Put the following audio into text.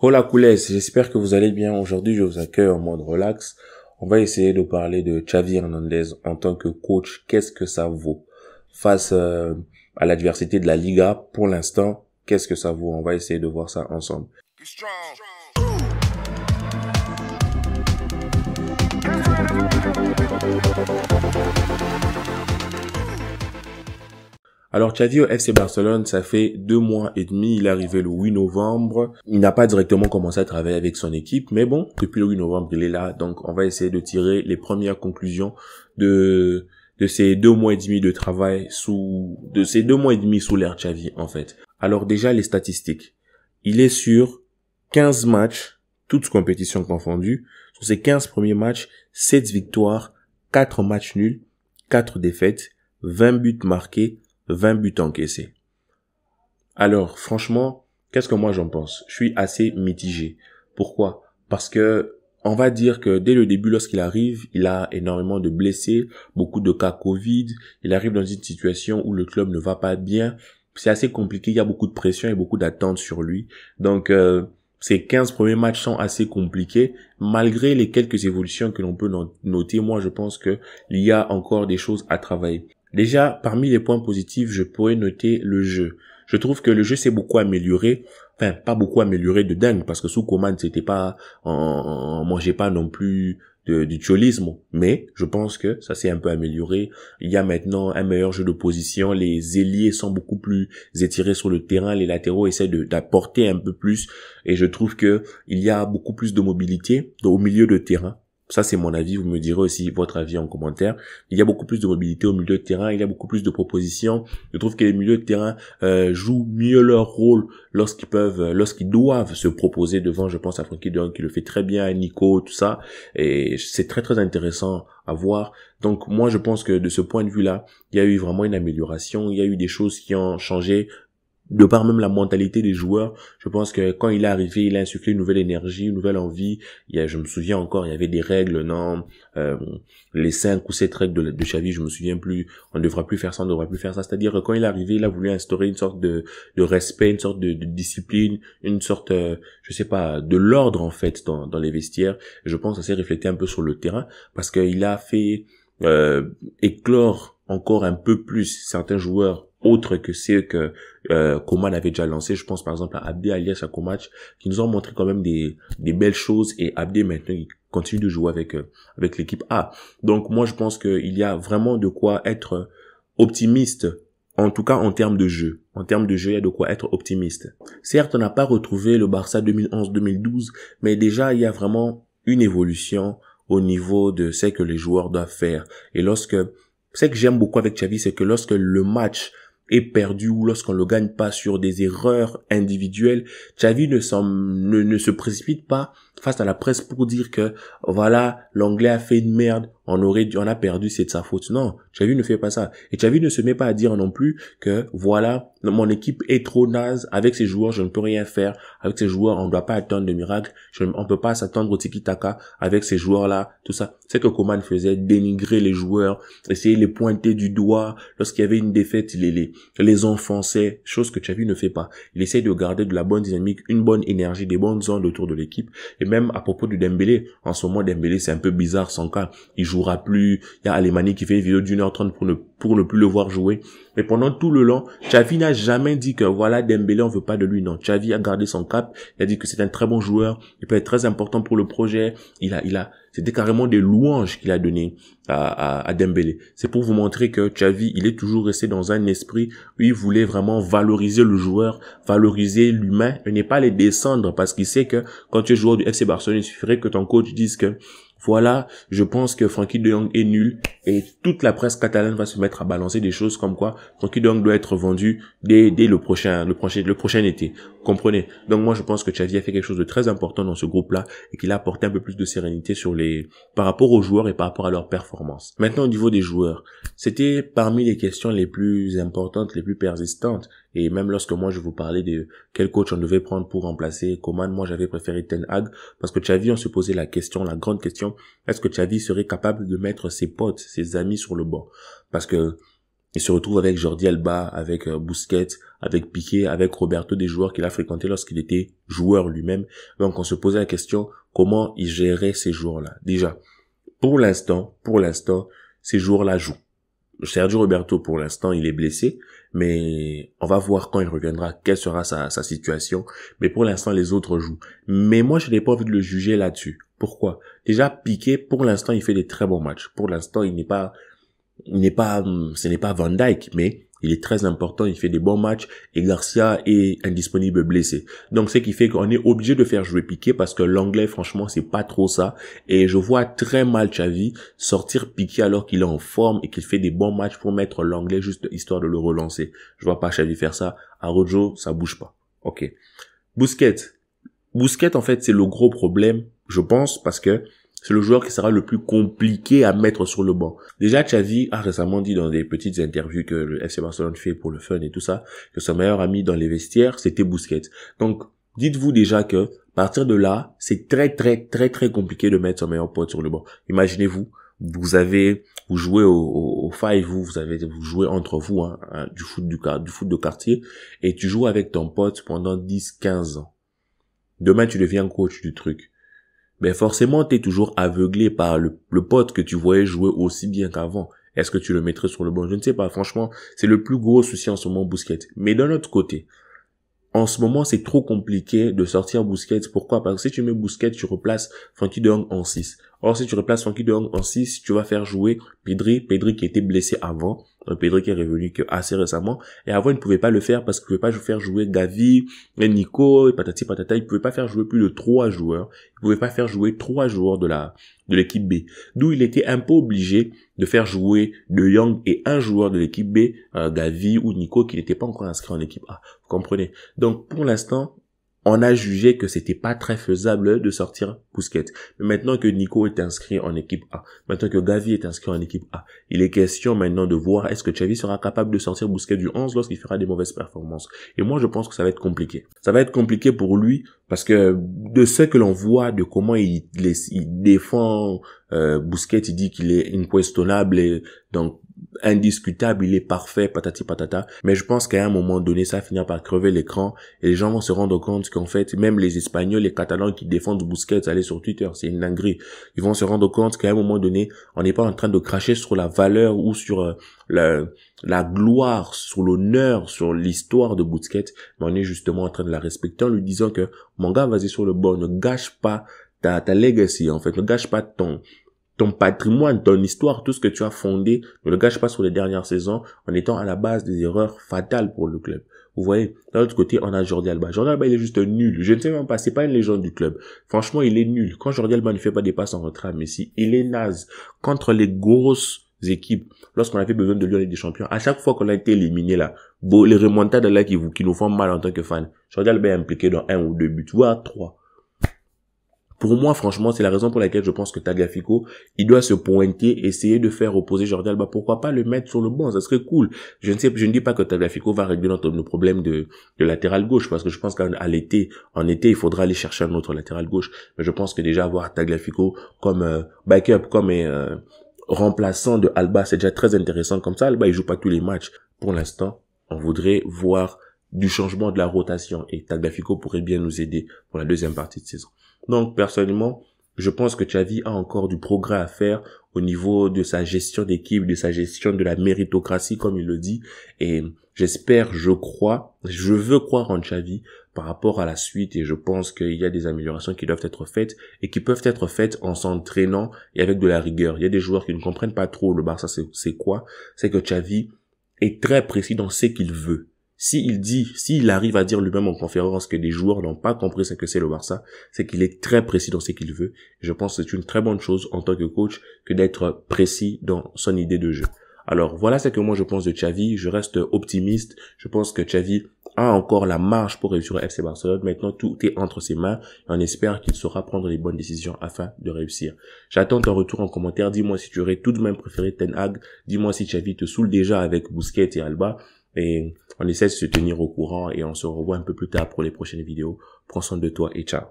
Hola coulés, j'espère que vous allez bien. Aujourd'hui, je vous accueille en mode relax. On va essayer de parler de Xavi Hernandez en tant que coach. Qu'est-ce que ça vaut face euh, à l'adversité de la Liga Pour l'instant, qu'est-ce que ça vaut On va essayer de voir ça ensemble. Alors Xavi au FC Barcelone, ça fait deux mois et demi, il est arrivé le 8 novembre. Il n'a pas directement commencé à travailler avec son équipe, mais bon, depuis le 8 novembre, il est là. Donc on va essayer de tirer les premières conclusions de de ces deux mois et demi de travail sous de ces deux mois et demi sous l'air Xavi en fait. Alors déjà les statistiques. Il est sur 15 matchs, toutes compétitions confondues. Sur ces 15 premiers matchs, 7 victoires, 4 matchs nuls, 4 défaites, 20 buts marqués, 20 buts encaissés. Alors, franchement, qu'est-ce que moi j'en pense Je suis assez mitigé. Pourquoi Parce que on va dire que dès le début, lorsqu'il arrive, il a énormément de blessés, beaucoup de cas Covid. Il arrive dans une situation où le club ne va pas bien. C'est assez compliqué. Il y a beaucoup de pression et beaucoup d'attentes sur lui. Donc euh, ces 15 premiers matchs sont assez compliqués. Malgré les quelques évolutions que l'on peut noter, moi je pense qu'il y a encore des choses à travailler. Déjà, parmi les points positifs, je pourrais noter le jeu. Je trouve que le jeu s'est beaucoup amélioré. Enfin, pas beaucoup amélioré de dingue, parce que sous commande, c'était pas, on, mangeait pas non plus du cholisme. Mais je pense que ça s'est un peu amélioré. Il y a maintenant un meilleur jeu de position. Les ailiers sont beaucoup plus étirés sur le terrain. Les latéraux essaient d'apporter un peu plus. Et je trouve que il y a beaucoup plus de mobilité au milieu de terrain. Ça, c'est mon avis. Vous me direz aussi votre avis en commentaire. Il y a beaucoup plus de mobilité au milieu de terrain. Il y a beaucoup plus de propositions. Je trouve que les milieux de terrain euh, jouent mieux leur rôle lorsqu'ils peuvent, euh, lorsqu'ils doivent se proposer devant. Je pense à Frankie Dunn qui le fait très bien, à Nico, tout ça. Et c'est très très intéressant à voir. Donc moi, je pense que de ce point de vue-là, il y a eu vraiment une amélioration. Il y a eu des choses qui ont changé de par même la mentalité des joueurs, je pense que quand il est arrivé, il a insufflé une nouvelle énergie, une nouvelle envie. Il y a, je me souviens encore, il y avait des règles, non, euh, les cinq ou sept règles de, de je me souviens plus. On ne devra plus faire ça, on ne devra plus faire ça. C'est-à-dire que quand il est arrivé, il a voulu instaurer une sorte de, de respect, une sorte de, discipline, une sorte, euh, je sais pas, de l'ordre en fait dans, dans les vestiaires. je pense que ça s'est reflété un peu sur le terrain parce qu'il a fait euh, éclore encore un peu plus certains joueurs autres que ceux que euh, Coman avait déjà lancé. Je pense par exemple à Abdé alias à Komatch, qui nous ont montré quand même des, belles choses. Et Abdé maintenant, il continue de jouer avec euh, avec l'équipe A. Donc moi, je pense qu'il y a vraiment de quoi être optimiste. En tout cas, en termes de jeu. En termes de jeu, il y a de quoi être optimiste. Certes, on n'a pas retrouvé le Barça 2011-2012, mais déjà, il y a vraiment une évolution au niveau de ce que les joueurs doivent faire. Et lorsque, ce que j'aime beaucoup avec Xavi, c'est que lorsque le match est perdu ou lorsqu'on le gagne pas sur des erreurs individuelles, Xavi ne, ne, se précipite pas face à la presse pour dire que voilà, l'anglais a fait une merde, on aurait on a perdu, c'est de sa faute. Non, Xavi ne fait pas ça. Et Xavi ne se met pas à dire non plus que voilà, mon équipe est trop naze, avec ces joueurs, je ne peux rien faire, avec ces joueurs, on ne doit pas attendre de miracles, je, on ne peut pas s'attendre au tiki-taka avec ces joueurs-là, tout ça. C'est que Coman faisait dénigrer les joueurs, essayer de les pointer du doigt, lorsqu'il y avait une défaite, il les les enfoncer, chose que Xavi ne fait pas. Il essaie de garder de la bonne dynamique, une bonne énergie, des bonnes ondes autour de l'équipe. Et même à propos du Dembélé, en ce moment Dembélé c'est un peu bizarre sans cas. Il jouera plus, il y a Alemani qui fait une vidéo d'une heure trente pour ne, pour ne plus le voir jouer. Mais pendant tout le long, Xavi n'a jamais dit que voilà Dembélé on veut pas de lui. Non, Xavi a gardé son cap. Il a dit que c'est un très bon joueur. Il peut être très important pour le projet. Il a, il a, c'était carrément des louanges qu'il a donné à, à, Dembélé. C'est pour vous montrer que Xavi, il est toujours resté dans un esprit où il voulait vraiment valoriser le joueur, valoriser l'humain et n'est pas les descendre parce qu'il sait que quand tu es joueur du FC Barcelone, il suffirait que ton coach dise que voilà, je pense que Frankie de Jong est nul et toute la presse catalane va se mettre à balancer des choses comme quoi Frankie de Jong doit être vendu dès, dès le prochain, le prochain, le prochain été. Comprenez? Donc moi, je pense que Xavi a fait quelque chose de très important dans ce groupe-là et qu'il a apporté un peu plus de sérénité sur les, par rapport aux joueurs et par rapport à leur performance. Maintenant, au niveau des joueurs, c'était parmi les questions les plus importantes, les plus persistantes. Et même lorsque moi je vous parlais de quel coach on devait prendre pour remplacer Coman, moi j'avais préféré Ten Hag parce que Xavi, on se posait la question, la grande question, est-ce que Xavi serait capable de mettre ses potes, ses amis sur le banc Parce que il se retrouve avec Jordi Alba, avec euh, Bousquet, avec Piqué, avec Roberto, des joueurs qu'il a fréquentés lorsqu'il était joueur lui-même. Donc on se posait la question comment il gérait ces joueurs-là. Déjà, pour l'instant, pour l'instant, ces joueurs-là jouent. Sergio Roberto, pour l'instant, il est blessé, mais on va voir quand il reviendra, quelle sera sa, sa situation. Mais pour l'instant, les autres jouent. Mais moi, je n'ai pas envie de le juger là-dessus. Pourquoi Déjà, Piqué, pour l'instant, il fait des très bons matchs. Pour l'instant, il n'est pas, il n'est pas, hum, ce n'est pas Van Dyke, mais il est très important, il fait des bons matchs et Garcia est indisponible blessé. Donc ce qui fait qu'on est obligé de faire jouer Piqué parce que l'anglais franchement c'est pas trop ça et je vois très mal Xavi sortir Piqué alors qu'il est en forme et qu'il fait des bons matchs pour mettre l'anglais juste histoire de le relancer. Je vois pas Xavi faire ça. À Rojo, ça bouge pas. OK. Bousquet. Bousquet en fait c'est le gros problème, je pense parce que c'est le joueur qui sera le plus compliqué à mettre sur le banc. Déjà, Xavi a récemment dit dans des petites interviews que le FC Barcelone fait pour le fun et tout ça, que son meilleur ami dans les vestiaires, c'était Bousquet. Donc, dites-vous déjà que, à partir de là, c'est très très très très compliqué de mettre son meilleur pote sur le banc. Imaginez-vous, vous avez vous jouez au, au, five vous vous avez vous jouez entre vous hein, hein, du foot du du foot de quartier et tu joues avec ton pote pendant 10 15 ans demain tu deviens coach du truc mais forcément t'es toujours aveuglé par le, pote que tu voyais jouer aussi bien qu'avant. Est-ce que tu le mettrais sur le banc Je ne sais pas. Franchement, c'est le plus gros souci en ce moment Bousquet. Mais d'un autre côté, en ce moment, c'est trop compliqué de sortir Bousquet. Pourquoi Parce que si tu mets Bousquet, tu replaces Frankie Dong en 6. Or, si tu replaces Frankie de Young en 6, tu vas faire jouer Pedri, Pedri qui était blessé avant, un euh, Pedri qui est revenu que assez récemment, et avant, il ne pouvait pas le faire parce qu'il ne pouvait pas faire jouer Gavi, Nico, et patati patata, il ne pouvait pas faire jouer plus de trois joueurs, il ne pouvait pas faire jouer trois joueurs de la, de l'équipe B. D'où il était un peu obligé de faire jouer De Young et un joueur de l'équipe B, euh, Gavi ou Nico, qui n'était pas encore inscrit en équipe A. Vous comprenez? Donc, pour l'instant, on a jugé que c'était pas très faisable de sortir Bousquet. Mais maintenant que Nico est inscrit en équipe A, maintenant que Gavi est inscrit en équipe A, il est question maintenant de voir est-ce que Xavi sera capable de sortir Bousquet du 11 lorsqu'il fera des mauvaises performances. Et moi, je pense que ça va être compliqué. Ça va être compliqué pour lui parce que de ce que l'on voit, de comment il, défend euh, Bousquet, il dit qu'il est inquestionnable et donc indiscutable, il est parfait, patati patata. Mais je pense qu'à un moment donné, ça finira par crever l'écran et les gens vont se rendre compte qu'en fait, même les Espagnols, les Catalans qui défendent Busquets, allez sur Twitter, c'est une dinguerie. Ils vont se rendre compte qu'à un moment donné, on n'est pas en train de cracher sur la valeur ou sur euh, la, la, gloire, sur l'honneur, sur l'histoire de Busquets, mais on est justement en train de la respecter en lui disant que, mon gars, vas-y sur le bord, ne gâche pas ta, ta legacy, en fait, ne gâche pas ton, ton patrimoine, ton histoire, tout ce que tu as fondé, ne le gâche pas sur les dernières saisons en étant à la base des erreurs fatales pour le club. Vous voyez, d'un autre côté, on a Jordi Alba. Jordi Alba, il est juste nul. Je ne sais même pas, c'est pas une légende du club. Franchement, il est nul. Quand Jordi Alba ne fait pas des passes en retrait à Messi, il est naze. Contre les grosses équipes, lorsqu'on avait besoin de lui en Ligue des Champions, à chaque fois qu'on a été éliminé là, les remontades là qui, qui nous font mal en tant que fans, Jordi Alba est impliqué dans un ou deux buts, voire trois. Pour moi, franchement, c'est la raison pour laquelle je pense que Tagliafico, il doit se pointer, essayer de faire opposer Jordi Alba. Pourquoi pas le mettre sur le banc Ça serait cool. Je ne sais, je ne dis pas que Tagliafico va régler notre, nos problèmes de, latéral gauche, parce que je pense qu'à l'été, en été, il faudra aller chercher un autre latéral gauche. Mais je pense que déjà avoir Tagliafico comme euh, backup, comme euh, remplaçant de Alba, c'est déjà très intéressant. Comme ça, Alba, il joue pas tous les matchs. Pour l'instant, on voudrait voir du changement de la rotation et Tagliafico pourrait bien nous aider pour la deuxième partie de saison. Donc personnellement, je pense que Xavi a encore du progrès à faire au niveau de sa gestion d'équipe, de sa gestion de la méritocratie, comme il le dit. Et j'espère, je crois, je veux croire en Xavi par rapport à la suite et je pense qu'il y a des améliorations qui doivent être faites et qui peuvent être faites en s'entraînant et avec de la rigueur. Il y a des joueurs qui ne comprennent pas trop le Barça, c'est quoi? C'est que Xavi est très précis dans ce qu'il veut s'il dit, s'il arrive à dire lui-même en conférence que des joueurs n'ont pas compris ce que c'est le Barça, c'est qu'il est très précis dans ce qu'il veut. Je pense que c'est une très bonne chose en tant que coach que d'être précis dans son idée de jeu. Alors voilà ce que moi je pense de Xavi, je reste optimiste, je pense que Xavi a encore la marge pour réussir à FC Barcelone. Maintenant, tout est entre ses mains et on espère qu'il saura prendre les bonnes décisions afin de réussir. J'attends ton retour en commentaire. Dis-moi si tu aurais tout de même préféré Ten Hag. Dis-moi si Xavi te saoule déjà avec Busquets et Alba. Et on essaie de se tenir au courant et on se revoit un peu plus tard pour les prochaines vidéos. Prends soin de toi et ciao.